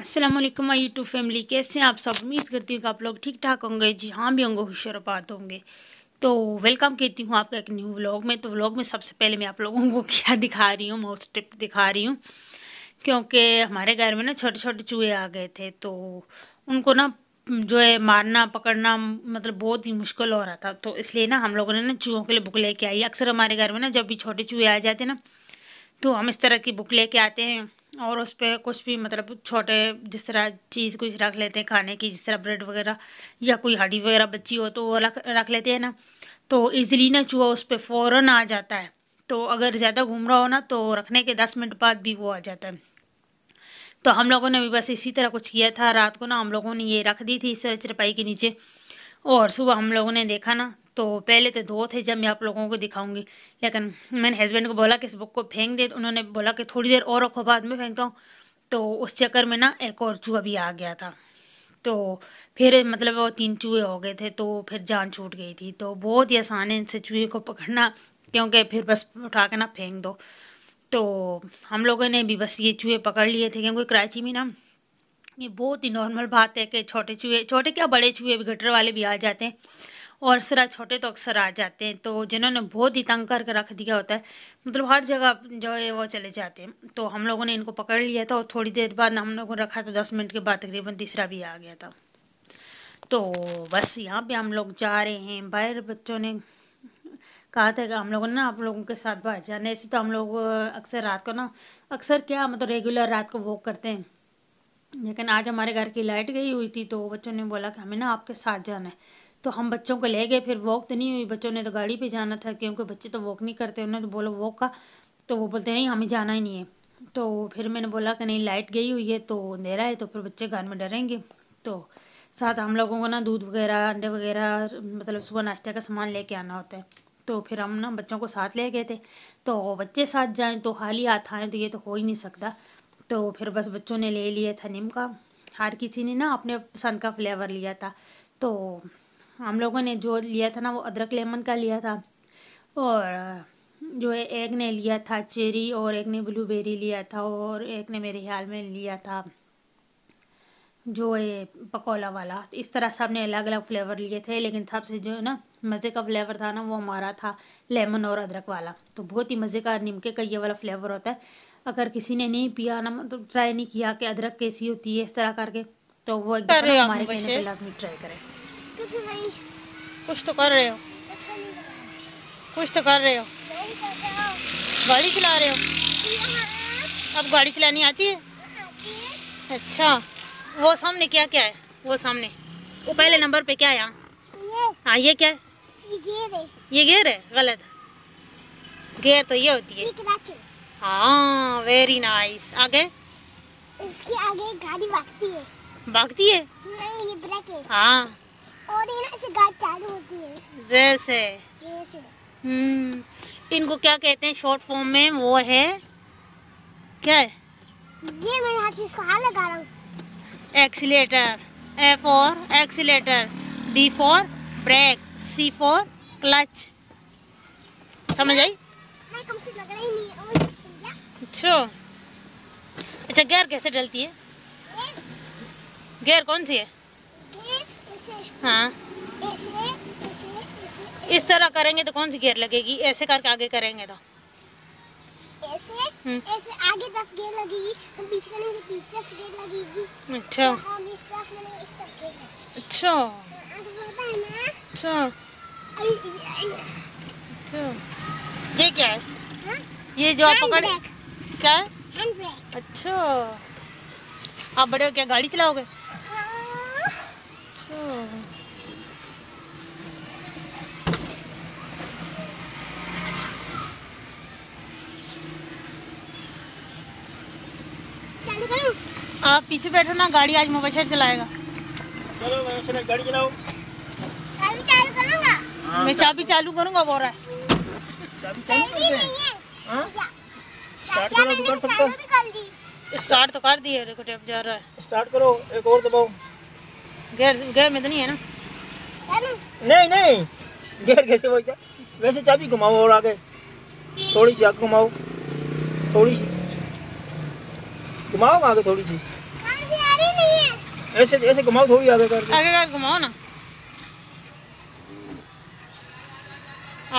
Aslam my YouTube family कैसे हैं आप सब उम्मीद करती हूँ कि आप लोग ठीक ठाक होंगे जी हाँ भी होंगे खुशरपात होंगे तो वेलकम कहती हूँ आपका एक न्यू व्लॉग में तो व्लॉग में सबसे पहले मैं आप लोगों को क्या दिखा रही हूँ माउस टिप दिखा रही हूँ क्योंकि हमारे घर में ना छोटे छोटे चूहे आ गए थे तो उनको ना जो है मारना पकड़ना मतलब बहुत ही मुश्किल हो रहा था तो इसलिए ना हम लोगों ने ना चूहों के लिए बुक लेके आई अक्सर हमारे घर में ना जब भी छोटे चूहे आ जाते ना तो हम इस तरह की बुक लेके आते हैं और उस पर कुछ भी मतलब छोटे जिस तरह चीज़ कुछ रख लेते हैं खाने की जिस तरह ब्रेड वगैरह या कोई हड्डी वगैरह बची हो तो वो रख रख लेते हैं ना तो ईज़िली ना चूहा उस पर फ़ौर आ जाता है तो अगर ज़्यादा घूम रहा हो ना तो रखने के दस मिनट बाद भी वो आ जाता है तो हम लोगों ने भी बस इसी तरह कुछ किया था रात को ना हम लोगों ने ये रख दी थी इस तरह चरपाई के नीचे और सुबह हम लोगों ने देखा ना तो पहले तो दो थे जब मैं आप लोगों को दिखाऊंगी लेकिन मैंने हस्बैंड को बोला कि इस बुक को फेंक दे तो उन्होंने बोला कि थोड़ी देर और रखो बाद में फेंकता हूँ तो उस चक्कर में ना एक और चूहा भी आ गया था तो फिर मतलब वो तीन चूहे हो गए थे तो फिर जान छूट गई थी तो बहुत ही आसान है इनसे चूहे को पकड़ना क्योंकि फिर बस उठा के ना फेंक दो तो हम लोगों ने भी बस ये चूहे पकड़ लिए थे क्योंकि कराची में ना ये बहुत ही नॉर्मल बात है कि छोटे चूहे छोटे क्या बड़े चूहे भी गटर वाले भी आ जाते हैं और सरा छोटे तो अक्सर आ जाते हैं तो जिन्होंने बहुत ही तंग करके रख दिया होता है मतलब हर जगह जो है वो चले जाते हैं तो हम लोगों ने इनको पकड़ लिया था और थोड़ी देर बाद हम लोगों ने रखा तो दस मिनट के बाद तकरीबन तीसरा भी आ गया था तो बस यहाँ पे हम लोग जा रहे हैं बाहर बच्चों ने कहा था कि हम लोगों ने ना आप लोगों के साथ बाहर जाना ऐसे तो हम लोग अक्सर रात को ना अक्सर क्या मतलब रेगुलर रात को वॉक करते हैं लेकिन आज हमारे घर की लाइट गई हुई थी तो बच्चों ने बोला कि हमें ना आपके साथ जाना है तो हम बच्चों को ले गए फिर वॉक तो नहीं हुई बच्चों ने तो गाड़ी पे जाना था क्योंकि बच्चे तो वॉक नहीं करते उन्होंने तो बोला वॉक का तो वो बोलते नहीं हमें जाना ही नहीं है तो फिर मैंने बोला कि नहीं लाइट गई हुई है तो अंधेरा है तो फिर बच्चे घर में डरेंगे तो साथ हम लोगों को ना दूध वगैरह अंडे वगैरह मतलब सुबह नाश्ते का सामान ले आना होता है तो फिर हम ना बच्चों को साथ ले गए थे तो बच्चे साथ जाएँ तो खाली हाथ आएँ तो ये तो हो ही नहीं सकता तो फिर बस बच्चों ने ले लिया था नीम का हर किसी ने ना अपने पसंद का फ्लेवर लिया था तो हम लोगों ने जो लिया था ना वो अदरक लेमन का लिया था और जो है एक ने लिया था चेरी और एक ने ब्लूबेरी लिया था और एक ने मेरे ख्याल में लिया था जो है पकौला वाला इस तरह सब ने अलग अलग फ्लेवर लिए थे लेकिन सबसे जो है ना मज़े का फ्लेवर था ना वो हमारा था लेमन और अदरक वाला तो बहुत ही मज़े का नीमके का ये वाला फ्लेवर होता है अगर किसी ने नहीं पिया ना मतलब तो ट्राई नहीं किया कि अदरक कैसी होती है इस तरह करके तो वो हमारे लाजमी ट्राई करें कुछ नहीं कुछ तो कर रहे हो अच्छा कुछ तो कर रहे हो गाड़ी चला रहे हो हाँ। अब गाड़ी चलानी आती है? अच्छा वो सामने क्या क्या है वो सामने वो पहले नंबर पे क्या है यहाँ हाँ ये क्या है ये गेयर है गलत गेयर तो ये होती है हाँ वेरी नाइस आगे इसके आगे गाड़ी भागती है भागती है नहीं ये ब्रेक है हाँ और ये ना इसे गाय चालू होती है रेस है रेस है हम्म इनको क्या कहते हैं शॉर्ट फॉर्म में वो है क्या है ये मैं हर चीज को हाल लगा रहा हूँ accelerator A for accelerator D for brake C for clutch समझ आई अच्छा, अच्छा गेयर कैसे डलती है गेयर कौन सी है हाँ इस तरह करेंगे तो कौन सी गेयर लगेगी ऐसे करके आगे करेंगे तो ऐसे हम्म। ऐसे आगे तरफ गेयर लगेगी हम पीछे करेंगे पीछे गेयर लगेगी अच्छा तो हम इस तरफ इस तरफ गेयर अच्छा हाँ, तो है ना अच्छा अभी अच्छा ये क्या है हा? ये जो आप क्या अच्छा आप बड़े हो क्या गाड़ी चलाओगे आप पीछे बैठो ना गाड़ी आज मुबशर चलाएगा चलो गाड़ी चलाओ चाबी चालू करूंगा हाँ, मैं चाबी चालू करूंगा बोल रहा है चाबी चालू कर हाँ? सकता तो है स्टार्ट तो कर दिए देखो टेप जा रहा है स्टार्ट करो एक और दबाओ गेयर गेयर में तो नहीं है ना नहीं नहीं गेयर कैसे हो गया वैसे चाबी घुमाओ और आगे थोड़ी सी आगे घुमाओ थोड़ी सी घुमाओ आगे थोड़ी सी ऐसे ऐसे घुमाओ थोड़ी आगे कर आगे कर घुमाओ ना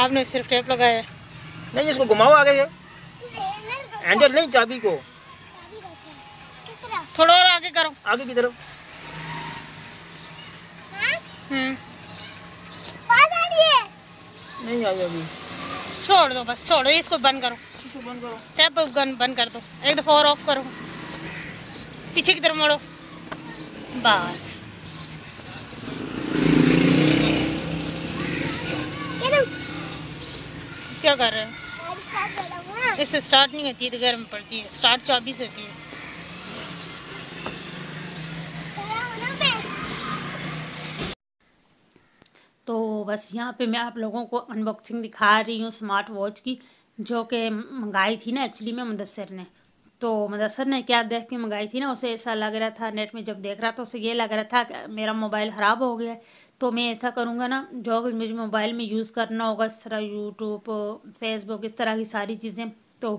आपने सिर्फ टेप लगाया नहीं इसको घुमाओ आगे से हैंडल नहीं चाबी को थोड़ा और आगे करो आगे की तरफ हम्म नहीं आई अभी छोड़ दो बस छोड़ो इसको बंद करो इसको बंद करो टैप गन बंद कर दो एक दफ़ा और ऑफ करो पीछे की तरफ मोड़ो बस क्या कर रहे हो इससे स्टार्ट नहीं होती है तो गर्म पड़ती है स्टार्ट चौबीस से होती है तो बस यहाँ पे मैं आप लोगों को अनबॉक्सिंग दिखा रही हूँ स्मार्ट वॉच की जो के मंगाई थी ना एक्चुअली में मुदसर ने तो मदसर ने क्या देख के मंगाई थी ना उसे ऐसा लग रहा था नेट में जब देख रहा था उसे ये लग रहा था कि मेरा मोबाइल ख़राब हो गया तो मैं ऐसा करूँगा ना जो कुछ मुझे मोबाइल में यूज़ करना होगा इस तरह यूट्यूब फेसबुक इस तरह की सारी चीज़ें तो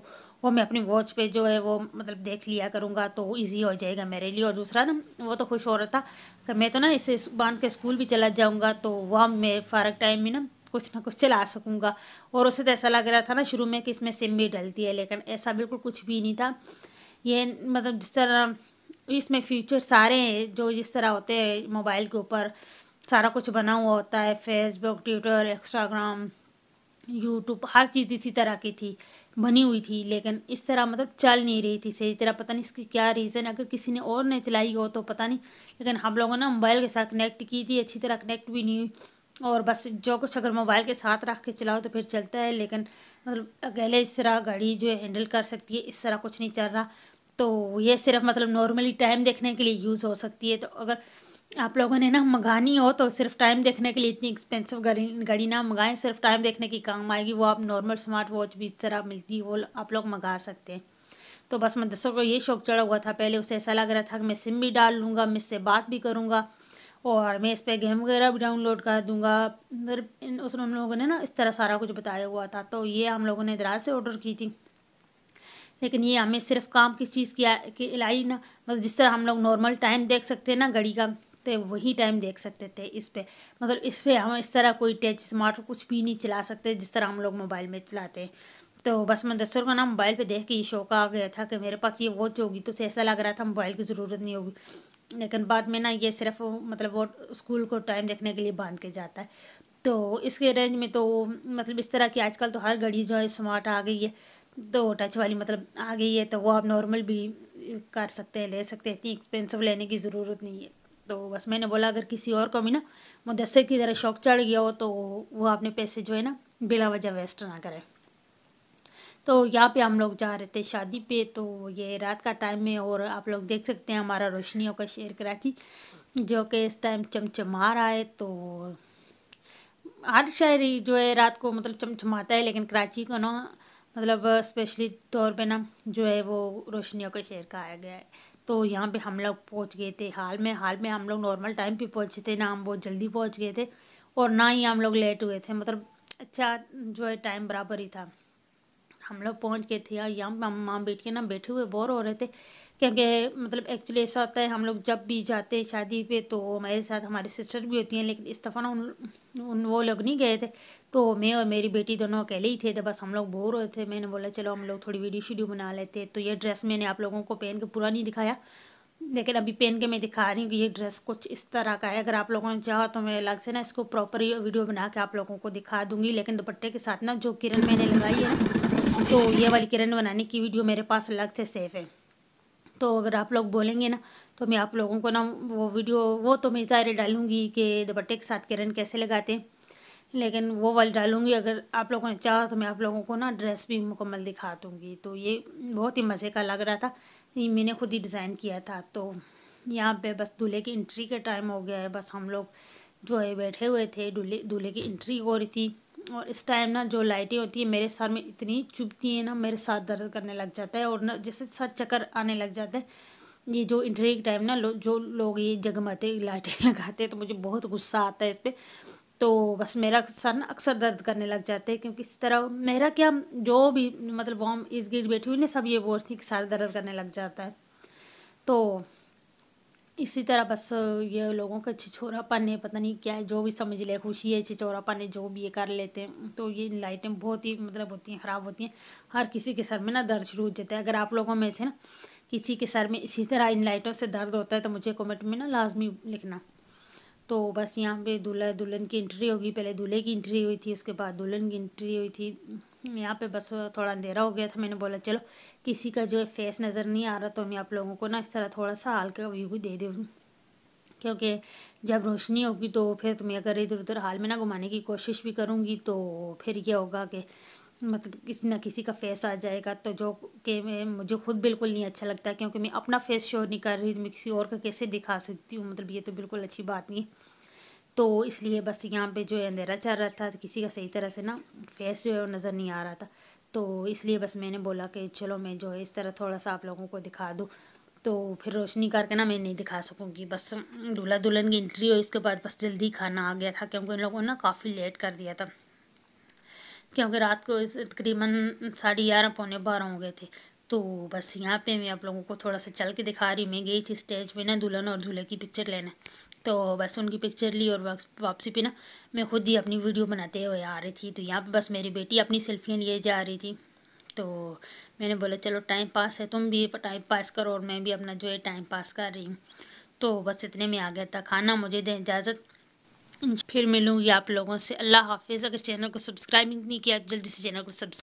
वो मैं अपनी वॉच पे जो है वो मतलब देख लिया करूँगा तो इजी हो जाएगा मेरे लिए और दूसरा ना वो तो खुश हो रहा था कि मैं तो ना इसे बांध के स्कूल भी चला जाऊँगा तो वहाँ मेरे फ़ारक टाइम में ना कुछ ना कुछ चला सकूँगा और उसे तो ऐसा लग रहा था ना शुरू में कि इसमें सिम भी डलती है लेकिन ऐसा बिल्कुल कुछ भी नहीं था ये मतलब जिस तरह इसमें फ्यूचर सारे हैं जो जिस तरह होते हैं मोबाइल के ऊपर सारा कुछ बना हुआ होता है फेसबुक ट्विटर इंस्टाग्राम यूट्यूब हर चीज़ इसी तरह की थी बनी हुई थी लेकिन इस तरह मतलब चल नहीं रही थी सही तरह पता नहीं इसकी क्या रीज़न अगर किसी ने और नहीं चलाई हो तो पता नहीं लेकिन हम लोगों ने मोबाइल के साथ कनेक्ट की थी अच्छी तरह कनेक्ट भी नहीं हुई और बस जो कुछ अगर मोबाइल के साथ रख के चलाओ तो फिर चलता है लेकिन मतलब अकेले इस तरह गाड़ी जो है हैंडल कर सकती है इस तरह कुछ नहीं चल रहा तो ये सिर्फ मतलब नॉर्मली टाइम देखने के लिए यूज़ हो सकती है तो अगर आप लोगों ने ना मंगानी हो तो सिर्फ टाइम देखने के लिए इतनी एक्सपेंसिव गाड़ी गाड़ी ना मंगाएं सिर्फ टाइम देखने की काम आएगी वो आप नॉर्मल स्मार्ट वॉच भी इस तरह मिलती है वो आप लोग मंगा सकते हैं तो बस मदरसों को ये शौक चढ़ा हुआ था पहले उसे ऐसा लग रहा था कि मैं सिम भी डाल लूँगा मैं इससे बात भी करूँगा और मैं इस पर गेम वगैरह भी डाउनलोड कर दूँगा फिर उसमें हम लोगों ने ना इस तरह सारा कुछ बताया हुआ था तो ये हम लोगों ने दराज से ऑर्डर की थी लेकिन ये हमें सिर्फ काम किस चीज़ की, कि इलाई ना मतलब जिस तरह हम लोग नॉर्मल टाइम देख सकते हैं ना घड़ी का तो वही टाइम देख सकते थे इस पर मतलब इस पर हम इस तरह कोई टच स्मार्ट कुछ भी नहीं चला सकते जिस तरह हम लोग मोबाइल में चलाते हैं तो बस मैं मुदसर का ना मोबाइल पे देख के ये शौक आ गया था कि मेरे पास ये वॉच होगी तो ऐसा लग रहा था मोबाइल की ज़रूरत नहीं होगी लेकिन बाद में ना ये सिर्फ मतलब वो स्कूल को टाइम देखने के लिए बांध के जाता है तो इसके रेंज में तो मतलब इस तरह की आजकल तो हर घड़ी जो है स्मार्ट आ गई है तो टच वाली मतलब आ गई है तो वो आप नॉर्मल भी कर सकते हैं ले सकते हैं इतनी एक्सपेंसिव लेने की ज़रूरत नहीं है तो बस मैंने बोला अगर किसी और को भी ना मुदस्से की तरह शौक चढ़ गया हो तो वो अपने पैसे जो है ना बिला वजह वेस्ट ना करें तो यहाँ पे हम लोग जा रहे थे शादी पे तो ये रात का टाइम है और आप लोग देख सकते हैं हमारा रोशनियों का शेर कराची जो कि इस टाइम चमचमा रहा है तो हर शहर ही जो है रात को मतलब चमचमाता है लेकिन कराची को ना मतलब स्पेशली तौर पे ना जो है वो रोशनियों का शहर आया गया है तो यहाँ पे हम लोग पहुँच गए थे हाल में हाल में हम लोग नॉर्मल टाइम पे पहुँचे थे ना हम बहुत जल्दी पहुँच गए थे और ना ही हम लोग लेट हुए थे मतलब अच्छा जो है टाइम बराबर ही था हम लोग पहुँच गए थे यहाँ वहाँ बैठ के ना बैठे हुए बोर हो रहे थे क्योंकि मतलब एक्चुअली ऐसा होता है हम लोग जब भी जाते हैं शादी पे तो मेरे साथ हमारी सिस्टर भी होती हैं लेकिन इस दफ़ा ना उन, उन वो लोग नहीं गए थे तो मैं और मेरी बेटी दोनों अकेले ही थे तो बस हम लोग बोर हुए थे मैंने बोला चलो हम लोग थोड़ी वीडियो शीडियो बना लेते तो ये ड्रेस मैंने आप लोगों को पहन के पूरा नहीं दिखाया लेकिन अभी पहन के मैं दिखा रही हूँ कि ये ड्रेस कुछ इस तरह का है अगर आप लोगों ने चाहा तो मैं अलग से ना इसको प्रॉपर वीडियो बना के आप लोगों को दिखा दूंगी लेकिन दुपट्टे के साथ ना जो किरण मैंने लगाई है ना तो ये वाली किरण बनाने की वीडियो मेरे पास अलग से सेफ है तो अगर आप लोग बोलेंगे ना तो मैं आप लोगों को ना वो वीडियो वो तो मैं ज़ाहिर डालूँगी कि दुपट्टे के साथ किरण कैसे लगाते हैं लेकिन वो वाली डालूँगी अगर आप लोगों ने चाहा तो मैं आप लोगों को ना ड्रेस भी मुकम्मल दिखा दूँगी तो ये बहुत ही मज़े का लग रहा था ये मैंने खुद ही डिज़ाइन किया था तो यहाँ पे बस दूल्हे की इंट्री का टाइम हो गया है बस हम लोग जो है बैठे हुए थे दूल्हे दूल्हे की इंट्री हो रही थी और इस टाइम ना जो लाइटें होती हैं मेरे सर में इतनी चुभती हैं ना मेरे साथ दर्द करने लग जाता है और ना जैसे सर चक्कर आने लग जाता है ये जो इंटरव्यू के टाइम ना लो, जो लोग ये जगमाते लाइटें लगाते हैं तो मुझे बहुत गुस्सा आता है इस पर तो बस मेरा सर ना अक्सर दर्द करने लग जाते हैं क्योंकि इस तरह मेरा क्या जो भी मतलब वॉम इर्द गिर्द बैठी हुई ना सब ये बोलती कि सर दर्द करने लग जाता है तो इसी तरह बस ये लोगों का छिछोरापन है पता नहीं क्या है जो भी समझ ले खुशी है छिछोरापन है जो भी ये कर लेते हैं तो ये लाइटें बहुत ही मतलब होती हैं ख़राब होती हैं हर किसी के सर में ना दर्द शुरू हो जाता है अगर आप लोगों में से ना किसी के सर में इसी तरह इन लाइटों से दर्द होता है तो मुझे कमेंट में ना लाजमी लिखना तो बस यहाँ पे दूल्हा दुल्हन की एंट्री होगी पहले दूल्हे की एंट्री हुई थी उसके बाद दुल्हन की एंट्री हुई थी यहाँ पे बस थोड़ा अंधेरा हो गया था मैंने बोला चलो किसी का जो है फेस नज़र नहीं आ रहा तो मैं आप लोगों को ना इस तरह थोड़ा सा हाल का व्यू दे दूँ क्योंकि जब रोशनी होगी तो फिर तुम्हें तो अगर इधर उधर हाल में ना घुमाने की कोशिश भी करूँगी तो फिर यह होगा कि मतलब किसी ना किसी का फेस आ जाएगा तो जो कि मुझे खुद बिल्कुल नहीं अच्छा लगता क्योंकि मैं अपना फेस शो नहीं कर रही मैं किसी और का कैसे दिखा सकती हूँ मतलब ये तो बिल्कुल अच्छी बात नहीं तो इसलिए बस यहाँ पे जो है अंधेरा चल रहा था तो किसी का सही तरह से ना फेस जो है वो नज़र नहीं आ रहा था तो इसलिए बस मैंने बोला कि चलो मैं जो है इस तरह थोड़ा सा आप लोगों को दिखा दूँ तो फिर रोशनी करके ना मैं नहीं दिखा सकूँगी बस दूल्हा दुल्हन की एंट्री हुई इसके बाद बस जल्दी खाना आ गया था क्योंकि उन लोगों ने ना काफ़ी लेट कर दिया था क्योंकि रात को तकरीबन साढ़े ग्यारह पौने बारह हो गए थे तो बस यहाँ पे मैं आप लोगों को थोड़ा सा चल के दिखा रही मैं गई थी स्टेज पे ना दुल्हन और दूल्हे की पिक्चर लेने तो बस उनकी पिक्चर ली और वापसी पे ना मैं खुद ही अपनी वीडियो बनाते हुए आ रही थी तो यहाँ पर बस मेरी बेटी अपनी सेल्फियाँ लिए जा रही थी तो मैंने बोला चलो टाइम पास है तुम भी टाइम पास करो और मैं भी अपना जो है टाइम पास कर रही हूँ तो बस इतने में आ गया था खाना मुझे दें इजाज़त फिर मिलूँगी आप लोगों से अल्लाह हाफिज़ अगर चैनल को सब्सक्राइब नहीं किया जल्दी से चैनल को सब्सक्राइब